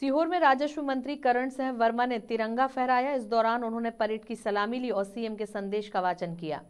सीहोर में राजस्व मंत्री करण सिंह वर्मा ने तिरंगा फहराया इस दौरान उन्होंने परेड की सलामी ली और सीएम के संदेश का वाचन किया